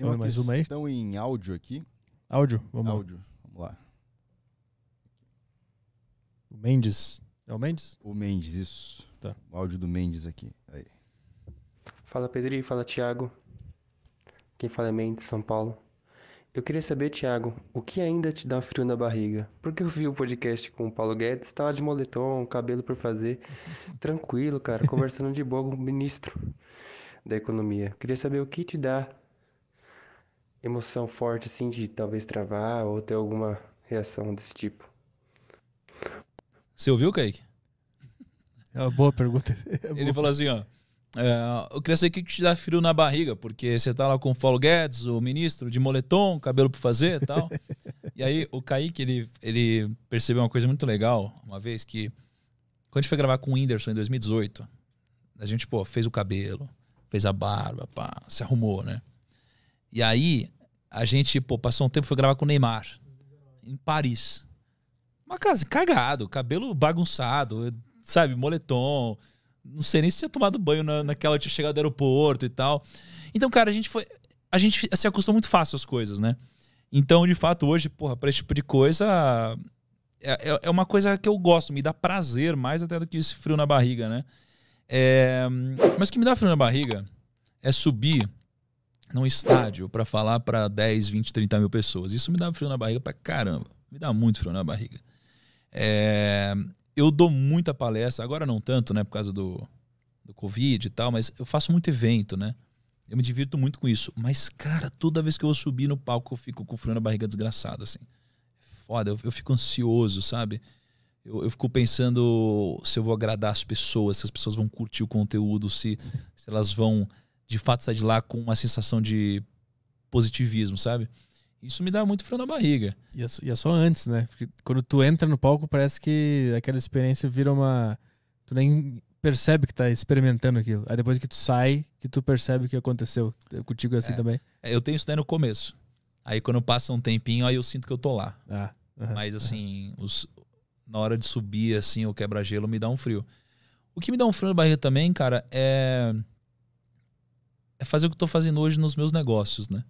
Tem uma mais uma aí? Estão em áudio aqui. Áudio, vamos áudio. lá. vamos lá. O Mendes. É o Mendes? O Mendes, isso. Tá. O áudio do Mendes aqui. Aí. Fala Pedri, fala Thiago. Quem fala é Mendes, São Paulo. Eu queria saber, Thiago, o que ainda te dá frio na barriga? Porque eu vi o podcast com o Paulo Guedes, tava tá de moletom, cabelo por fazer, tranquilo, cara, conversando de boa com o ministro da economia. Queria saber o que te dá emoção forte assim de talvez travar ou ter alguma reação desse tipo. Você ouviu, Kaique? É uma boa pergunta. É Ele falou assim, ó. É, eu queria saber o que te dá frio na barriga, porque você tá lá com o Paulo Guedes, o ministro, de moletom, cabelo para fazer e tal. e aí o Kaique, ele, ele percebeu uma coisa muito legal, uma vez que quando a gente foi gravar com o Whindersson em 2018, a gente, pô, fez o cabelo, fez a barba, pá, se arrumou, né? E aí, a gente, pô, passou um tempo, foi gravar com o Neymar, em Paris. Uma casa cagado, cabelo bagunçado, sabe, moletom. Não sei nem se tinha tomado banho na, naquela, tinha chegado do aeroporto e tal. Então, cara, a gente foi. A gente se acostumou muito fácil às coisas, né? Então, de fato, hoje, porra, pra esse tipo de coisa. É, é, é uma coisa que eu gosto, me dá prazer mais até do que esse frio na barriga, né? É, mas o que me dá frio na barriga é subir num estádio para falar para 10, 20, 30 mil pessoas. Isso me dá frio na barriga para caramba. Me dá muito frio na barriga. É, eu dou muita palestra, agora não tanto, né, por causa do, do Covid e tal, mas eu faço muito evento, né? Eu me divirto muito com isso. Mas, cara, toda vez que eu vou subir no palco, eu fico com frio na barriga desgraçado, assim. É foda, eu, eu fico ansioso, sabe? Eu, eu, fico pensando se eu vou agradar as pessoas, se as pessoas vão curtir o conteúdo, se, se elas vão de fato sair de lá com uma sensação de positivismo, sabe? Isso me dá muito frio na barriga. E é, só, e é só antes, né? Porque quando tu entra no palco, parece que aquela experiência vira uma. Tu nem percebe que tá experimentando aquilo. Aí depois que tu sai, que tu percebe o que aconteceu. Contigo é assim é. também. É, eu tenho isso daí no começo. Aí quando passa um tempinho, aí eu sinto que eu tô lá. Ah, Mas assim, os, na hora de subir, assim, o quebra-gelo me dá um frio. O que me dá um frio na barriga também, cara, é fazer o que estou fazendo hoje nos meus negócios, né?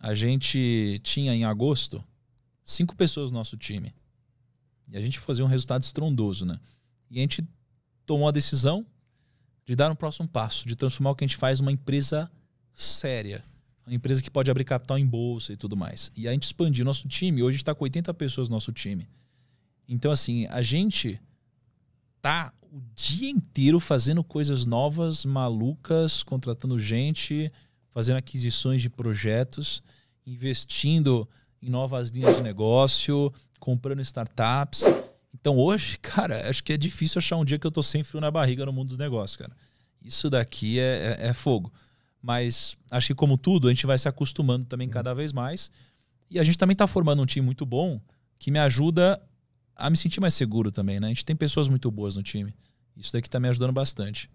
A gente tinha em agosto cinco pessoas no nosso time. E a gente fazia um resultado estrondoso, né? E a gente tomou a decisão de dar um próximo passo, de transformar o que a gente faz numa empresa séria. Uma empresa que pode abrir capital em bolsa e tudo mais. E a gente expandiu nosso time. Hoje está com 80 pessoas no nosso time. Então, assim, a gente tá o dia inteiro fazendo coisas novas, malucas, contratando gente, fazendo aquisições de projetos, investindo em novas linhas de negócio, comprando startups. Então hoje, cara, acho que é difícil achar um dia que eu tô sem frio na barriga no mundo dos negócios, cara. Isso daqui é, é, é fogo. Mas acho que, como tudo, a gente vai se acostumando também uhum. cada vez mais. E a gente também está formando um time muito bom que me ajuda a me sentir mais seguro também, né? A gente tem pessoas muito boas no time. Isso daqui tá me ajudando bastante.